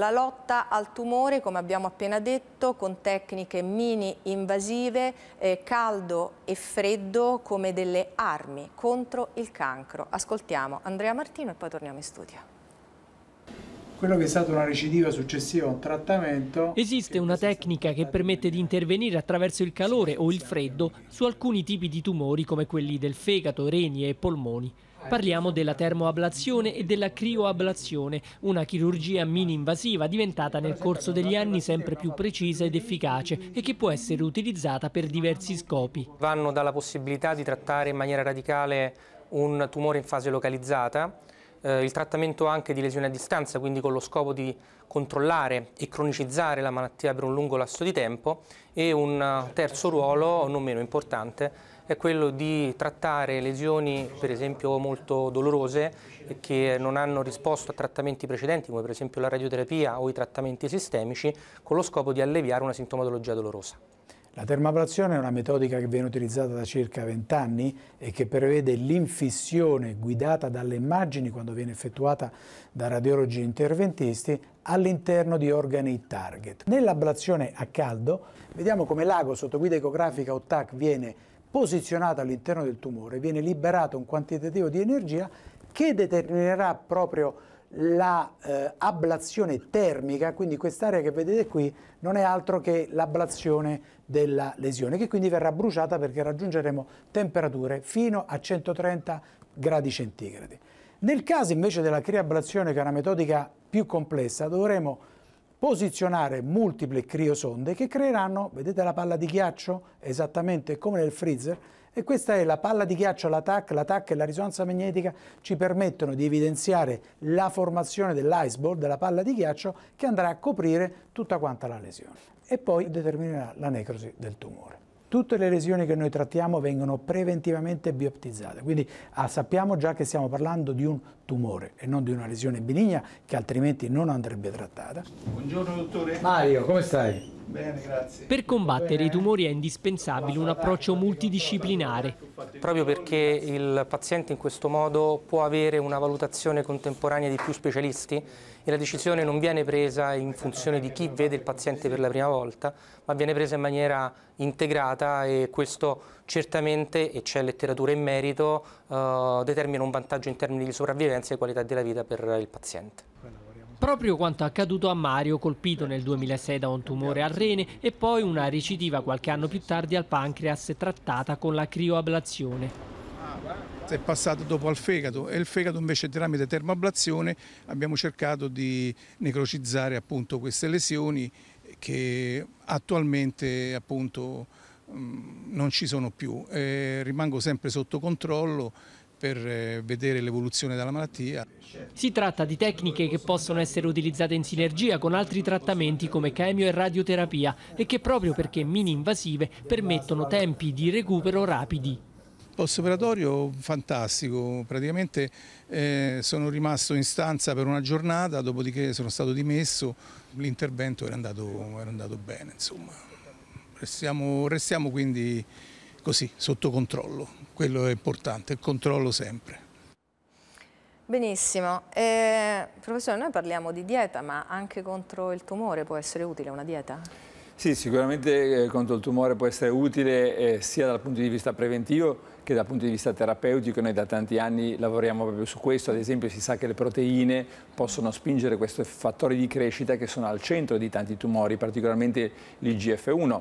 La lotta al tumore, come abbiamo appena detto, con tecniche mini-invasive, eh, caldo e freddo come delle armi contro il cancro. Ascoltiamo Andrea Martino e poi torniamo in studio. Quello che è stata una recidiva successiva a un trattamento... Esiste una tecnica che permette di intervenire attraverso il calore o il freddo su alcuni tipi di tumori come quelli del fegato, reni e polmoni. Parliamo della termoablazione e della crioablazione, una chirurgia mini-invasiva diventata nel corso degli anni sempre più precisa ed efficace e che può essere utilizzata per diversi scopi. Vanno dalla possibilità di trattare in maniera radicale un tumore in fase localizzata, eh, il trattamento anche di lesioni a distanza, quindi con lo scopo di controllare e cronicizzare la malattia per un lungo lasso di tempo e un terzo ruolo non meno importante è quello di trattare lesioni per esempio molto dolorose che non hanno risposto a trattamenti precedenti come per esempio la radioterapia o i trattamenti sistemici con lo scopo di alleviare una sintomatologia dolorosa. La termabrazione è una metodica che viene utilizzata da circa 20 anni e che prevede l'infissione guidata dalle immagini quando viene effettuata da radiologi interventisti all'interno di organi target. Nell'ablazione a caldo vediamo come l'ago sotto guida ecografica o TAC viene posizionato all'interno del tumore viene liberato un quantitativo di energia che determinerà proprio la eh, termica, quindi quest'area che vedete qui non è altro che l'ablazione della lesione, che quindi verrà bruciata perché raggiungeremo temperature fino a 130 gradi centigradi. Nel caso invece della criablazione, che è una metodica più complessa, dovremo posizionare multiple criosonde che creeranno, vedete la palla di ghiaccio, esattamente come nel freezer, e questa è la palla di ghiaccio, la TAC, e la risonanza magnetica ci permettono di evidenziare la formazione dell'iceball, della palla di ghiaccio, che andrà a coprire tutta quanta la lesione e poi determinerà la necrosi del tumore tutte le lesioni che noi trattiamo vengono preventivamente bioptizzate, quindi ah, sappiamo già che stiamo parlando di un tumore e non di una lesione benigna che altrimenti non andrebbe trattata. Buongiorno dottore. Mario, come stai? Bene, Per combattere i tumori è indispensabile un approccio multidisciplinare. Proprio perché il paziente in questo modo può avere una valutazione contemporanea di più specialisti e la decisione non viene presa in funzione di chi vede il paziente per la prima volta, ma viene presa in maniera integrata e questo certamente, e c'è letteratura in merito, eh, determina un vantaggio in termini di sopravvivenza e qualità della vita per il paziente. Proprio quanto accaduto a Mario, colpito nel 2006 da un tumore al rene e poi una recidiva qualche anno più tardi al pancreas trattata con la crioablazione è passato dopo al fegato e il fegato invece tramite termoablazione abbiamo cercato di necrocizzare appunto queste lesioni che attualmente appunto mm, non ci sono più, eh, rimango sempre sotto controllo per eh, vedere l'evoluzione della malattia. Si tratta di tecniche che possono essere utilizzate in sinergia con altri trattamenti come chemio e radioterapia e che proprio perché mini-invasive permettono tempi di recupero rapidi post-operatorio fantastico, praticamente eh, sono rimasto in stanza per una giornata, dopodiché sono stato dimesso, l'intervento era, era andato, bene. Restiamo, restiamo quindi così, sotto controllo. Quello è importante, il controllo sempre. Benissimo. Eh, professore, noi parliamo di dieta, ma anche contro il tumore può essere utile una dieta? Sì, sicuramente eh, contro il tumore può essere utile eh, sia dal punto di vista preventivo che dal punto di vista terapeutico. Noi da tanti anni lavoriamo proprio su questo, ad esempio si sa che le proteine possono spingere questi fattori di crescita che sono al centro di tanti tumori, particolarmente l'IGF-1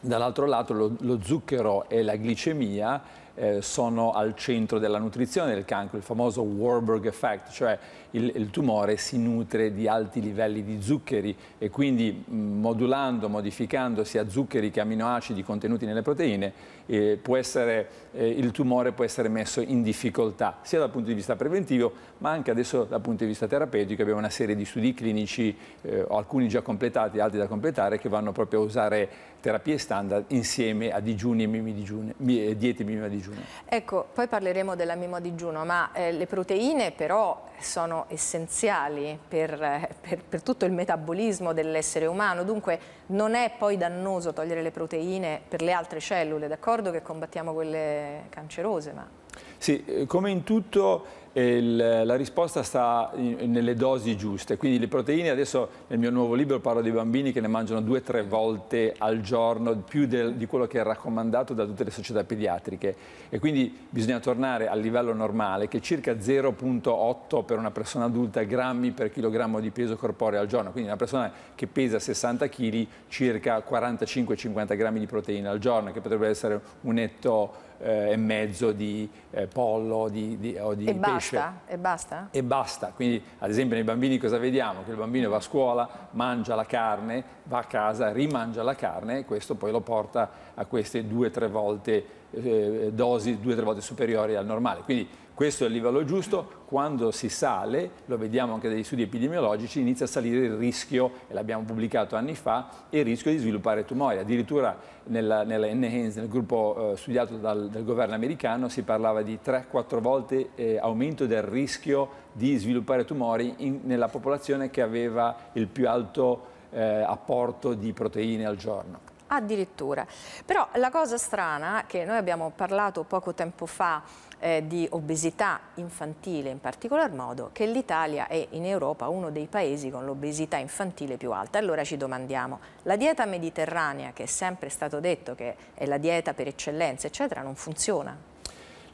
dall'altro lato lo, lo zucchero e la glicemia eh, sono al centro della nutrizione del cancro, il famoso Warburg effect, cioè il, il tumore si nutre di alti livelli di zuccheri e quindi mm, modulando, modificando sia zuccheri che aminoacidi contenuti nelle proteine, eh, essere, eh, il tumore può essere messo in difficoltà, sia dal punto di vista preventivo, ma anche adesso dal punto di vista terapeutico. Abbiamo una serie di studi clinici, eh, alcuni già completati, altri da completare, che vanno proprio a usare terapie standard insieme a digiuni e mimi diete e mimi a digiuni digiuno. Ecco, poi parleremo della mimo a digiuno, ma eh, le proteine però sono essenziali per, eh, per, per tutto il metabolismo dell'essere umano, dunque non è poi dannoso togliere le proteine per le altre cellule, d'accordo che combattiamo quelle cancerose, ma... Sì, eh, come in tutto il, la risposta sta in, nelle dosi giuste, quindi le proteine, adesso nel mio nuovo libro parlo dei bambini che ne mangiano due o tre volte al giorno, più del, di quello che è raccomandato da tutte le società pediatriche e quindi bisogna tornare al livello normale che è circa 0.8 per una persona adulta grammi per chilogrammo di peso corporeo al giorno, quindi una persona che pesa 60 kg circa 45-50 grammi di proteine al giorno, che potrebbe essere un etto eh, e mezzo di eh, pollo di, di, o di pesce cresce. Basta? E basta? E basta. Quindi, ad esempio, nei bambini cosa vediamo? Che il bambino va a scuola, mangia la carne, va a casa, rimangia la carne e questo poi lo porta a queste due o tre volte eh, eh, dosi due o tre volte superiori al normale. Quindi questo è il livello giusto, quando si sale, lo vediamo anche dagli studi epidemiologici, inizia a salire il rischio, e l'abbiamo pubblicato anni fa, il rischio di sviluppare tumori. Addirittura nella, nella NHANES, nel gruppo eh, studiato dal, dal, governo americano, si parlava di 3-4 volte eh, aumento del rischio di sviluppare tumori in, nella popolazione che aveva il più alto eh, apporto di proteine al giorno addirittura. Però la cosa strana, che noi abbiamo parlato poco tempo fa eh, di obesità infantile in particolar modo, che l'Italia è in Europa uno dei paesi con l'obesità infantile più alta. Allora ci domandiamo, la dieta mediterranea, che è sempre stato detto che è la dieta per eccellenza, eccetera, non funziona?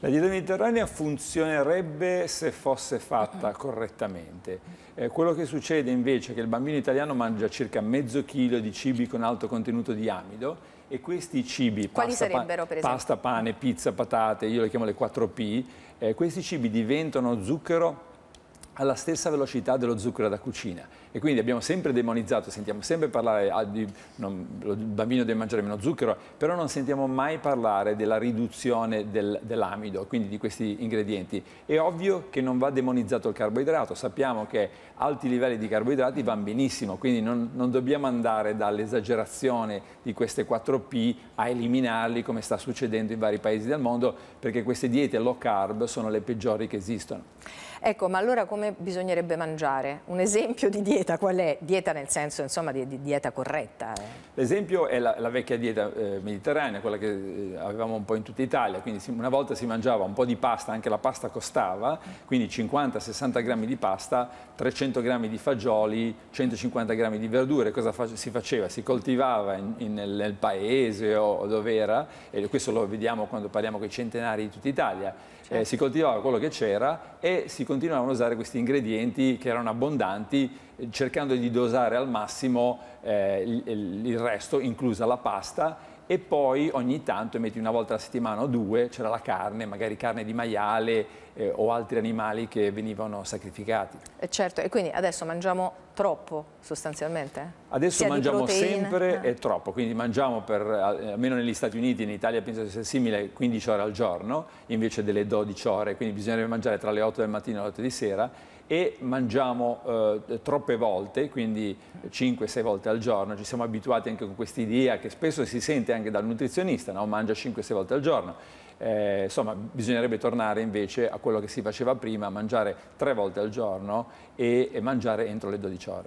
La dieta mediterranea funzionerebbe se fosse fatta correttamente. Eh, quello che succede invece è che il bambino italiano mangia circa mezzo chilo di cibi con alto contenuto di amido e questi cibi, pasta, pa pasta, pane, pizza, patate, io le chiamo le 4P, eh, questi cibi diventano zucchero alla stessa velocità dello zucchero da cucina e quindi abbiamo sempre demonizzato, sentiamo sempre parlare ah, di non, il bambino deve mangiare meno zucchero, però non sentiamo mai parlare della riduzione del, dell'amido, quindi di questi ingredienti. È ovvio che non va demonizzato il carboidrato, sappiamo che alti livelli di carboidrati vanno benissimo, quindi non, non dobbiamo andare dall'esagerazione di queste 4P a eliminarli come sta succedendo in vari paesi del mondo, perché queste diete low carb sono le peggiori che esistono. Ecco, ma allora come bisognerebbe mangiare? Un esempio di dieta dieta qual è? Dieta nel senso insomma, di, di, dieta corretta. Eh. L'esempio è la, la, vecchia dieta eh, mediterranea, quella che eh, avevamo un po' in tutta Italia, quindi si, una volta si mangiava un po' di pasta, anche la pasta costava, quindi 50-60 grammi di pasta, 300 grammi di fagioli, 150 grammi di verdure, cosa fa si faceva? Si coltivava in, in, nel, nel, paese o, o dove era, e questo lo vediamo quando parliamo con i centenari di tutta Italia, Certo. eh, si coltivava quello che c'era e si continuavano a usare questi ingredienti che erano abbondanti eh, cercando di dosare al massimo eh, il, il resto, inclusa la pasta e poi ogni tanto, metti una volta alla settimana o due, c'era la carne, magari carne di maiale eh, o altri animali che venivano sacrificati. Eh, certo, e quindi adesso mangiamo troppo sostanzialmente? Adesso Sia mangiamo sempre ah. e troppo, quindi mangiamo per, eh, almeno negli Stati Uniti, in Italia penso sia simile, 15 ore al giorno invece delle 12 ore, quindi bisognerebbe mangiare tra le 8 del mattino e le 8 di sera e mangiamo eh, troppe volte, quindi 5-6 volte al giorno, ci siamo abituati anche con questa idea che spesso si sente anche dal nutrizionista, no? mangia 5-6 volte al giorno. Eh, insomma, bisognerebbe tornare invece a quello che si faceva prima, mangiare 3 volte al giorno e, e mangiare entro le 12 ore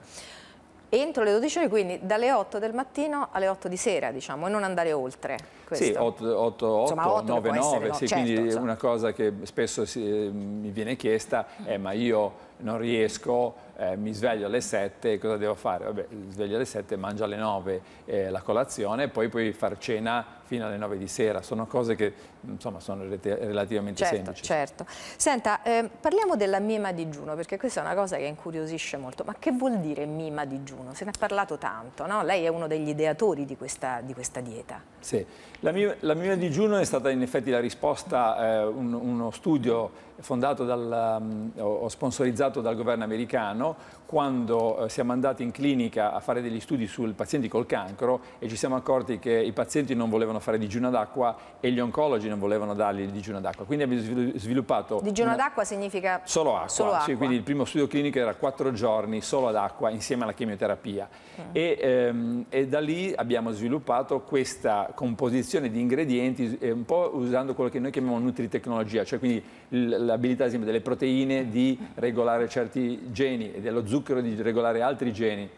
entro le 12 ore, quindi dalle 8 del mattino alle 8 di sera, diciamo, e non andare oltre. Questo. Sì, 8, 8, 8, insomma, 8 9, 9, essere, no? sì, certo, quindi insomma. una cosa che spesso si, eh, mi viene chiesta è ma io non riesco eh, mi sveglio alle 7 cosa devo fare? Vabbè, sveglio alle 7, mangio alle 9 eh, la colazione e poi puoi far cena fino alle 9 di sera. Sono cose che insomma sono relativamente certo, semplici. Certo, Senta, eh, parliamo della mima digiuno perché questa è una cosa che incuriosisce molto. Ma che vuol dire mima digiuno? Se ne è parlato tanto, no? Lei è uno degli ideatori di questa, di questa dieta. Sì, la mima, la mima, digiuno è stata in effetti la risposta, eh, un, uno studio fondato dal, um, o sponsorizzato dal governo americano quando eh, siamo andati in clinica a fare degli studi sui pazienti col cancro e ci siamo accorti che i pazienti non volevano fare digiuno d'acqua e gli oncologi non volevano dargli il digiuno d'acqua. Quindi abbiamo sviluppato... Digiuno d'acqua significa... Solo acqua. Solo acqua. Sì, quindi il primo studio clinico era quattro giorni solo ad acqua insieme alla chemioterapia. Mm. E, ehm, e, da lì abbiamo sviluppato questa composizione di ingredienti eh, un po' usando quello che noi chiamiamo nutritecnologia, cioè quindi l'abilità delle proteine di regolare certi geni dello zucchero di regolare altri geni.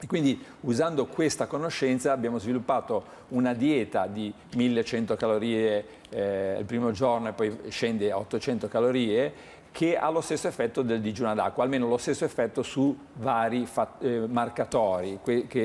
E quindi usando questa conoscenza abbiamo sviluppato una dieta di 1100 calorie eh, il primo giorno e poi scende a 800 calorie che ha lo stesso effetto del digiuno d'acqua, almeno lo stesso effetto su vari eh, marcatori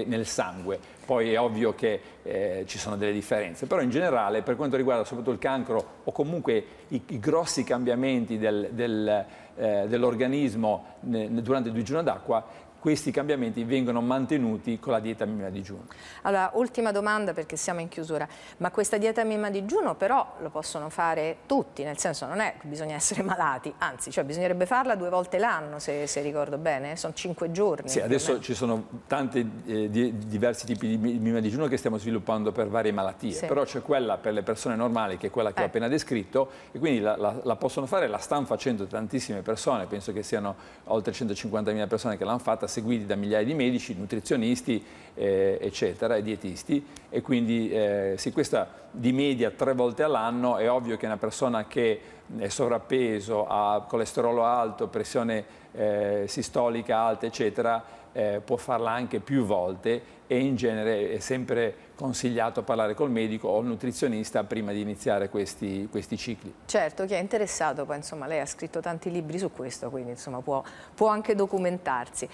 nel sangue. Poi è ovvio che eh, ci sono delle differenze, però in generale per quanto riguarda soprattutto il cancro o comunque i, i grossi cambiamenti del, del, eh, dell'organismo durante il digiuno d'acqua, questi cambiamenti vengono mantenuti con la dieta minima digiuno. Allora, ultima domanda perché siamo in chiusura, ma questa dieta minima digiuno però lo possono fare tutti, nel senso non è che bisogna essere malati, anzi, cioè bisognerebbe farla due volte l'anno se, se, ricordo bene, sono cinque giorni. Sì, adesso ci sono tanti eh, di, diversi tipi di minima digiuno che stiamo sviluppando per varie malattie, sì. però c'è quella per le persone normali che è quella che eh. ho appena descritto e quindi la, la, la possono fare, la stanno facendo tantissime persone, penso che siano oltre 150.000 persone che l'hanno fatta, seguiti da migliaia di medici, nutrizionisti, eh, eccetera, e dietisti. E quindi eh, se questa di media tre volte all'anno è ovvio che una persona che è sovrappeso, ha colesterolo alto, pressione eh, sistolica alta, eccetera, eh, può farla anche più volte e in genere è sempre consigliato parlare col medico o il nutrizionista prima di iniziare questi, questi cicli. Certo, chi è interessato, poi insomma lei ha scritto tanti libri su questo, quindi insomma può, può anche documentarsi.